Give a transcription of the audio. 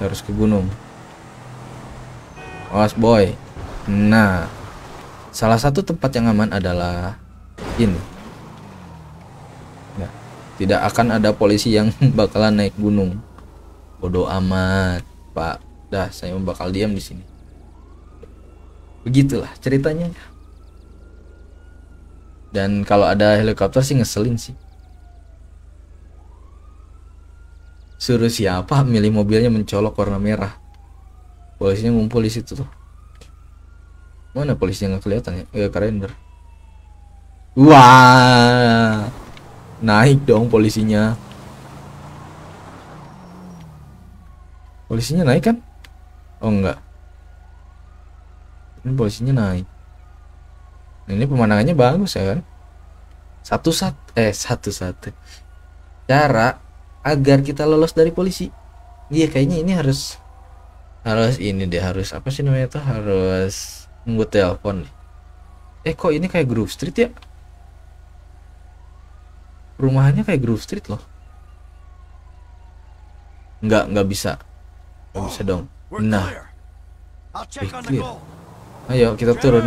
harus ke gunung awas boy nah salah satu tempat yang aman adalah ini nah, tidak akan ada polisi yang bakalan naik gunung bodoh amat pak dah saya bakal diam di sini begitulah ceritanya dan kalau ada helikopter sih ngeselin sih suruh siapa milih mobilnya mencolok warna merah polisinya ngumpul di situ tuh mana polisinya nggak kelihatan ya eh, keren ber wah naik dong polisinya polisinya naik kan oh enggak ini polisinya naik ini pemandangannya bagus ya kan satu sat eh satu satu cara agar kita lolos dari polisi iya kayaknya ini harus harus ini deh harus apa sih namanya tuh harus nunggu telepon nih. eh kok ini kayak Grove Street ya Rumahnya kayak Grove Street loh nggak nggak bisa nggak bisa dong nah eh, clear. ayo kita turun